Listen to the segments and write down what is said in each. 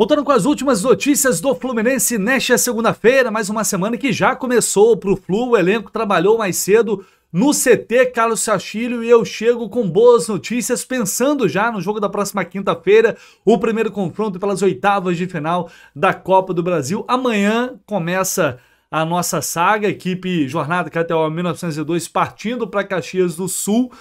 Voltando com as últimas notícias do Fluminense nesta segunda-feira, mais uma semana que já começou para o Flu, o elenco trabalhou mais cedo no CT Carlos Sachilho e eu chego com boas notícias, pensando já no jogo da próxima quinta-feira, o primeiro confronto pelas oitavas de final da Copa do Brasil. Amanhã começa a nossa saga, equipe Jornada KTO 1902 partindo para Caxias do Sul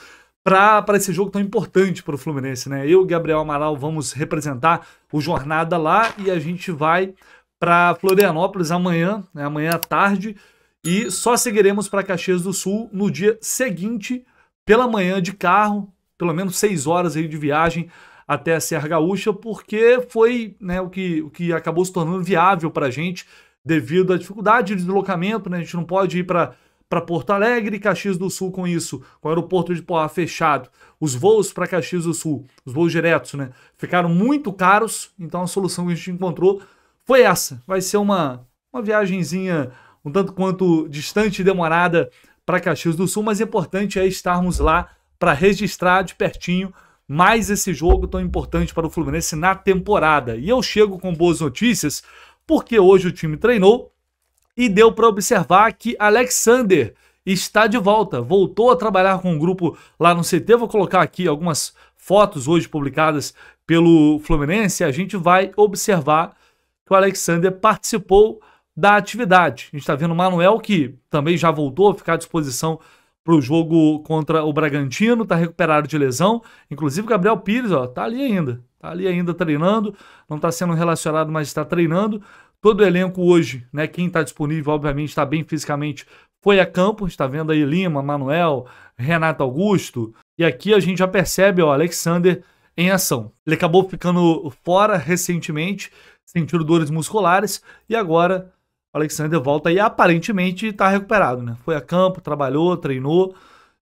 para esse jogo tão importante para o Fluminense, né? Eu, Gabriel Amaral, vamos representar o Jornada lá e a gente vai para Florianópolis amanhã, né? amanhã à tarde, e só seguiremos para Caxias do Sul no dia seguinte, pela manhã de carro, pelo menos seis horas aí de viagem até a Serra Gaúcha, porque foi né, o, que, o que acabou se tornando viável para a gente devido à dificuldade de deslocamento, né? A gente não pode ir para para Porto Alegre e Caxias do Sul com isso, com o aeroporto de Poá fechado. Os voos para Caxias do Sul, os voos diretos, né? Ficaram muito caros, então a solução que a gente encontrou foi essa. Vai ser uma, uma viagemzinha um tanto quanto distante e demorada para Caxias do Sul, mas importante é estarmos lá para registrar de pertinho mais esse jogo tão importante para o Fluminense na temporada. E eu chego com boas notícias, porque hoje o time treinou, e deu para observar que Alexander está de volta, voltou a trabalhar com o um grupo lá no CT. Vou colocar aqui algumas fotos hoje publicadas pelo Fluminense. A gente vai observar que o Alexander participou da atividade. A gente está vendo o Manuel, que também já voltou a ficar à disposição para o jogo contra o Bragantino, está recuperado de lesão. Inclusive, o Gabriel Pires ó, tá ali ainda. Tá ali ainda treinando, não está sendo relacionado, mas está treinando. Todo o elenco hoje, né? Quem está disponível, obviamente, está bem fisicamente, foi a campo. está vendo aí Lima, Manuel, Renato Augusto. E aqui a gente já percebe, o Alexander em ação. Ele acabou ficando fora recentemente, sentindo dores musculares, e agora Alexander volta e aparentemente está recuperado, né? Foi a campo, trabalhou, treinou.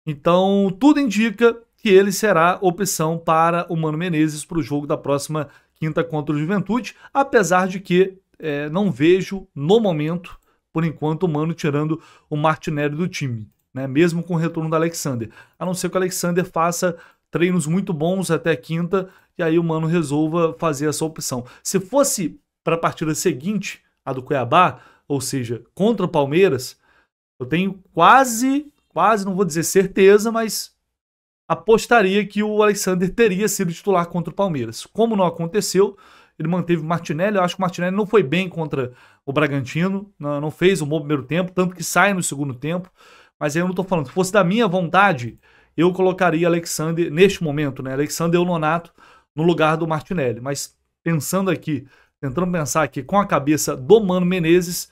Então, tudo indica que ele será opção para o Mano Menezes para o jogo da próxima quinta contra o Juventude, apesar de que é, não vejo no momento, por enquanto, o Mano tirando o Martinelli do time, né? mesmo com o retorno do Alexander. A não ser que o Alexander faça treinos muito bons até quinta e aí o Mano resolva fazer essa opção. Se fosse para a partida seguinte, a do Cuiabá, ou seja, contra o Palmeiras, eu tenho quase, quase, não vou dizer certeza, mas apostaria que o Alexander teria sido titular contra o Palmeiras. Como não aconteceu, ele manteve o Martinelli. Eu acho que o Martinelli não foi bem contra o Bragantino, não, não fez um bom primeiro tempo, tanto que sai no segundo tempo. Mas aí eu não estou falando, se fosse da minha vontade, eu colocaria Alexander, neste momento, né? Alexander Leonato no lugar do Martinelli. Mas pensando aqui, tentando pensar aqui com a cabeça do Mano Menezes,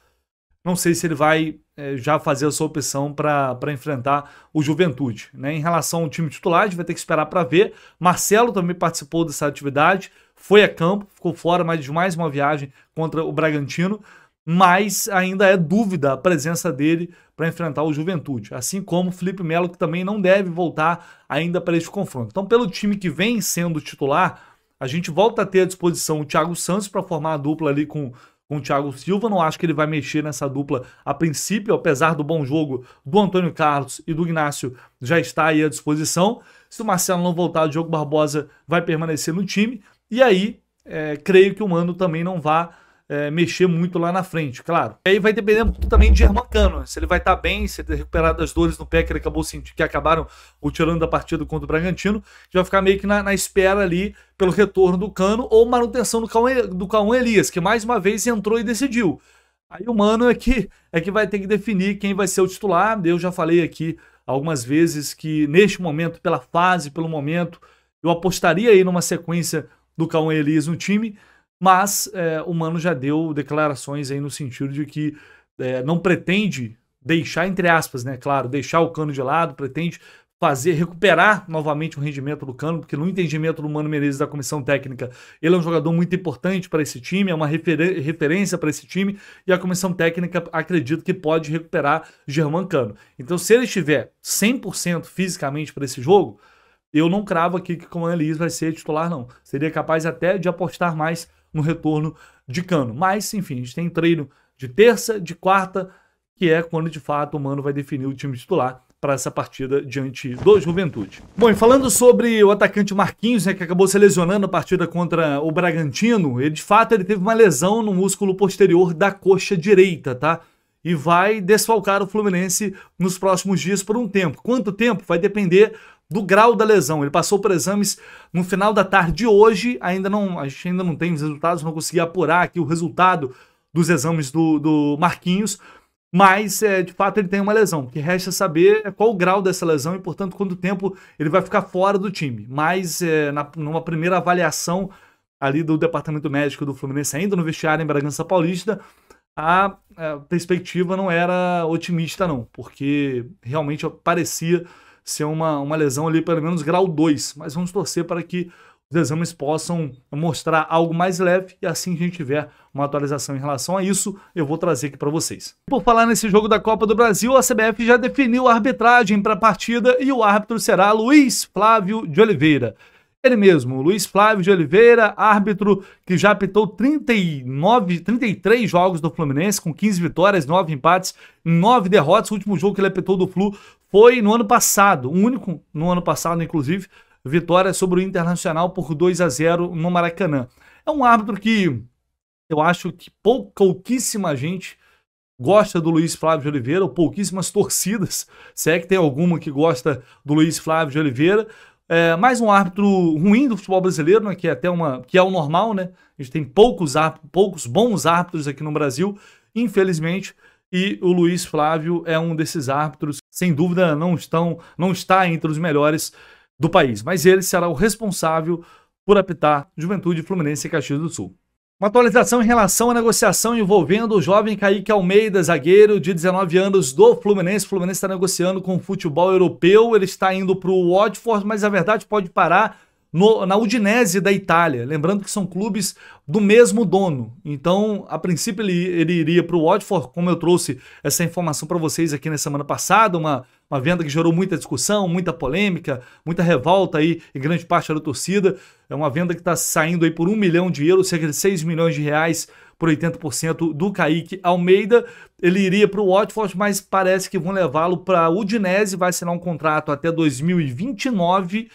não sei se ele vai é, já fazer a sua opção para enfrentar o Juventude. Né? Em relação ao time titular, a gente vai ter que esperar para ver. Marcelo também participou dessa atividade, foi a campo, ficou fora mais de mais uma viagem contra o Bragantino, mas ainda é dúvida a presença dele para enfrentar o Juventude, assim como o Felipe Melo, que também não deve voltar ainda para este confronto. Então, pelo time que vem sendo titular, a gente volta a ter à disposição o Thiago Santos para formar a dupla ali com, com o Thiago Silva. Não acho que ele vai mexer nessa dupla a princípio, apesar do bom jogo do Antônio Carlos e do Ignacio já está aí à disposição. Se o Marcelo não voltar, o Diogo Barbosa vai permanecer no time. E aí, é, creio que o Mano também não vá é, mexer muito lá na frente, claro. E aí vai depender muito também de German Cano, né? se ele vai estar tá bem, se ele recuperar das dores no pé que ele acabou sentindo, que acabaram o tirando da partida contra o Bragantino, já vai ficar meio que na, na, espera ali pelo retorno do Cano ou manutenção do Cauê, do Elias, que mais uma vez entrou e decidiu. Aí o Mano é que, é que vai ter que definir quem vai ser o titular, eu já falei aqui algumas vezes que neste momento, pela fase, pelo momento, eu apostaria aí numa sequência do Cauã Elias no time, mas é, o Mano já deu declarações aí no sentido de que é, não pretende deixar, entre aspas, né? Claro, deixar o cano de lado, pretende fazer, recuperar novamente o rendimento do Cano, porque no entendimento do Mano Menezes da comissão técnica, ele é um jogador muito importante para esse time, é uma referência para esse time, e a comissão técnica acredita que pode recuperar Germán Cano. Então, se ele estiver 100% fisicamente para esse jogo, eu não cravo aqui que Coman Elias vai ser titular, não. Seria capaz até de apostar mais no retorno de Cano. Mas, enfim, a gente tem treino de terça, de quarta, que é quando de fato o Mano vai definir o time titular para essa partida diante do Juventude. Bom, e falando sobre o atacante Marquinhos, né, que acabou se lesionando a partida contra o Bragantino, ele de fato ele teve uma lesão no músculo posterior da coxa direita, tá? E vai desfalcar o Fluminense nos próximos dias por um tempo. Quanto tempo? Vai depender do grau da lesão. Ele passou por exames no final da tarde de hoje, ainda não, a gente ainda não tem os resultados, não consegui apurar aqui o resultado dos exames do, do Marquinhos, mas é, de fato ele tem uma lesão. O que resta saber é qual o grau dessa lesão e, portanto, quanto tempo ele vai ficar fora do time. Mas é, na, numa primeira avaliação ali do departamento médico do Fluminense, ainda no vestiário em Bragança Paulista, a, a perspectiva não era otimista, não, porque realmente parecia ser uma, uma lesão ali pelo menos grau 2, mas vamos torcer para que os exames possam mostrar algo mais leve e assim que a gente tiver uma atualização em relação a isso, eu vou trazer aqui para vocês. Por falar nesse jogo da Copa do Brasil, a CBF já definiu a arbitragem para a partida e o árbitro será Luiz Flávio de Oliveira. Ele mesmo, Luiz Flávio de Oliveira, árbitro que já apitou 39, 33 jogos do Fluminense, com 15 vitórias, 9 empates, 9 derrotas. O último jogo que ele apitou do Flu foi no ano passado, único no ano passado, inclusive, vitória sobre o Internacional por 2 a 0 no Maracanã. É um árbitro que eu acho que pouquíssima gente gosta do Luiz Flávio de Oliveira, ou pouquíssimas torcidas, se é que tem alguma que gosta do Luiz Flávio de Oliveira. É, mais um árbitro ruim do futebol brasileiro, né, que é até uma, que é o normal, né? A gente tem poucos árbitros, poucos bons árbitros aqui no Brasil, infelizmente, e o Luiz Flávio é um desses árbitros sem dúvida não estão, não está entre os melhores do país, mas ele será o responsável por apitar Juventude Fluminense e Caxias do Sul. Uma atualização em relação à negociação envolvendo o jovem Kaique Almeida, zagueiro de 19 anos do Fluminense. O Fluminense está negociando com o futebol europeu, ele está indo para o Watford, mas a verdade pode parar no, na Udinese da Itália. Lembrando que são clubes do mesmo dono. Então, a princípio, ele, ele iria para o Watford, como eu trouxe essa informação para vocês aqui na semana passada, uma, uma venda que gerou muita discussão, muita polêmica, muita revolta aí em grande parte da torcida. É uma venda que está saindo aí por um milhão de euros, cerca de 6 milhões de reais por 80% do Kaique Almeida. Ele iria para o Watford, mas parece que vão levá-lo para a Udinese, vai assinar um contrato até 2029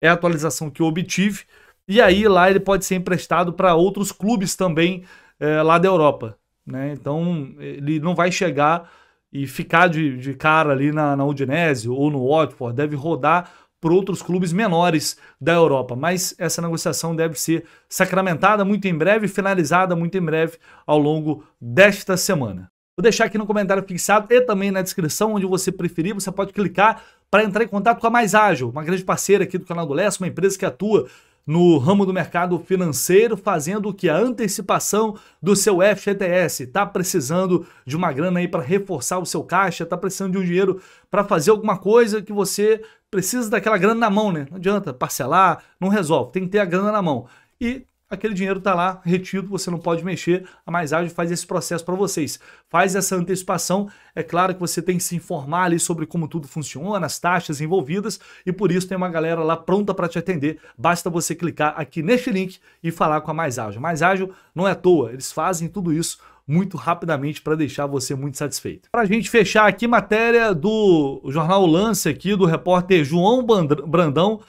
é a atualização que eu obtive. E aí lá ele pode ser emprestado para outros clubes também é, lá da Europa. Né? Então ele não vai chegar e ficar de, de cara ali na, na Udinese ou no Watford, deve rodar por outros clubes menores da Europa. Mas essa negociação deve ser sacramentada muito em breve, finalizada muito em breve ao longo desta semana. Vou deixar aqui no comentário fixado e também na descrição, onde você preferir. Você pode clicar, para entrar em contato com a Mais Ágil, uma grande parceira aqui do canal do Leste, uma empresa que atua no ramo do mercado financeiro, fazendo que a antecipação do seu FGTS está precisando de uma grana aí para reforçar o seu caixa, está precisando de um dinheiro para fazer alguma coisa que você precisa daquela grana na mão, né? Não adianta parcelar, não resolve, tem que ter a grana na mão. E aquele dinheiro está lá retido, você não pode mexer. A Mais Ágil faz esse processo para vocês. Faz essa antecipação. É claro que você tem que se informar ali sobre como tudo funciona, as taxas envolvidas, e por isso tem uma galera lá pronta para te atender. Basta você clicar aqui neste link e falar com a Mais Ágil. Mais Ágil não é à toa, eles fazem tudo isso muito rapidamente para deixar você muito satisfeito. Para a gente fechar aqui, matéria do jornal Lance aqui, do repórter João Brandão,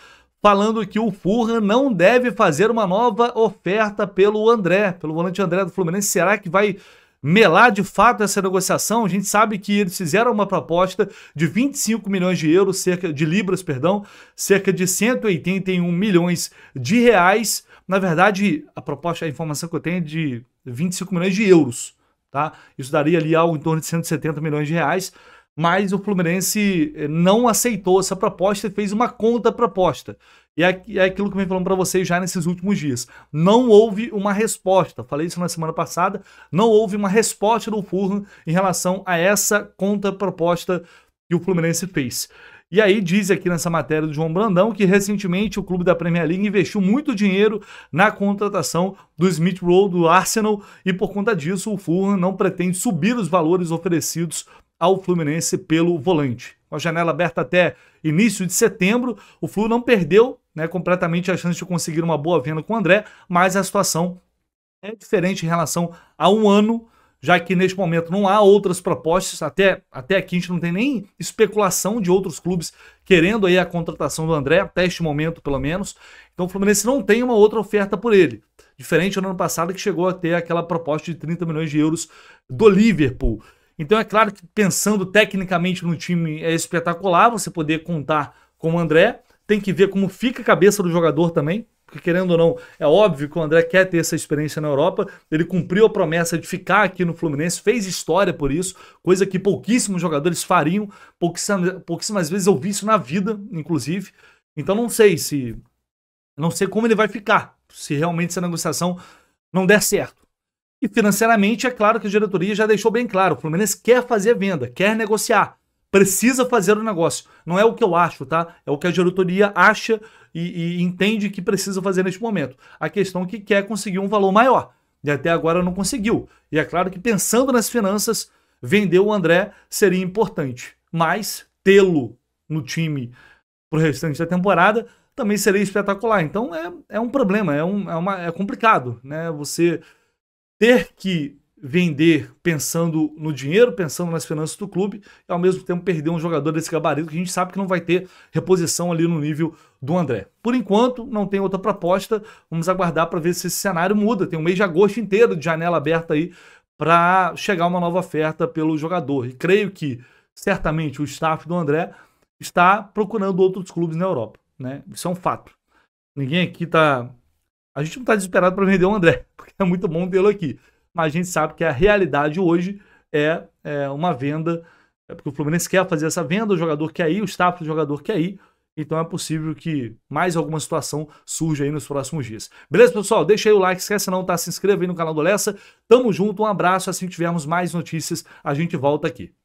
falando que o Furran não deve fazer uma nova oferta pelo André, pelo volante André do Fluminense. Será que vai melar de fato essa negociação? A gente sabe que eles fizeram uma proposta de 25 milhões de euros, cerca de libras, perdão, cerca de 181 milhões de reais. Na verdade, a proposta, a informação que eu tenho é de 25 milhões de euros, tá? Isso daria ali algo em torno de 170 milhões de reais mas o Fluminense eh, não aceitou essa proposta e fez uma contra-proposta. E é, é aquilo que eu venho falando para vocês já nesses últimos dias. Não houve uma resposta. Falei isso na semana passada. Não houve uma resposta do Furran em relação a essa proposta que o Fluminense fez. E aí diz aqui nessa matéria do João Brandão que recentemente o clube da Premier League investiu muito dinheiro na contratação do Smith Rowe do Arsenal e por conta disso o Fulham não pretende subir os valores oferecidos ao Fluminense pelo volante. Com a janela aberta até início de setembro, o Flu não perdeu né, completamente a chance de conseguir uma boa venda com o André, mas a situação é diferente em relação a um ano, já que neste momento não há outras propostas, até, até aqui a gente não tem nem especulação de outros clubes querendo aí a contratação do André, até este momento pelo menos. Então o Fluminense não tem uma outra oferta por ele. Diferente do ano passado que chegou a ter aquela proposta de 30 milhões de euros do Liverpool. Então é claro que pensando tecnicamente no time é espetacular você poder contar com o André, tem que ver como fica a cabeça do jogador também, porque querendo ou não, é óbvio que o André quer ter essa experiência na Europa, ele cumpriu a promessa de ficar aqui no Fluminense, fez história por isso, coisa que pouquíssimos jogadores fariam, pouquíssimas, pouquíssimas vezes eu vi isso na vida, inclusive. Então não sei se. Não sei como ele vai ficar, se realmente essa negociação não der certo. E financeiramente, é claro que a diretoria já deixou bem claro: o Fluminense quer fazer a venda, quer negociar, precisa fazer o negócio. Não é o que eu acho, tá? É o que a diretoria acha e, e entende que precisa fazer neste momento. A questão é que quer conseguir um valor maior. E até agora não conseguiu. E é claro que pensando nas finanças, vender o André seria importante. Mas tê-lo no time para o restante da temporada também seria espetacular. Então é, é um problema, é, um, é, uma, é complicado, né? Você ter que vender pensando no dinheiro, pensando nas finanças do clube, e ao mesmo tempo perder um jogador desse gabarito que a gente sabe que não vai ter reposição ali no nível do André. Por enquanto, não tem outra proposta, vamos aguardar para ver se esse cenário muda. Tem um mês de agosto inteiro de janela aberta aí para chegar uma nova oferta pelo jogador. E creio que certamente o staff do André está procurando outros clubes na Europa, né? Isso é um fato. Ninguém aqui está a gente não está desesperado para vender o André, porque é muito bom tê-lo aqui. Mas a gente sabe que a realidade hoje é, é uma venda, é porque o Fluminense quer fazer essa venda, o jogador quer ir, o staff do jogador quer ir. Então é possível que mais alguma situação surja aí nos próximos dias. Beleza, pessoal? Deixa aí o like, esquece não, tá? Se inscreva aí no canal do Lessa. Tamo junto, um abraço. Assim que tivermos mais notícias, a gente volta aqui.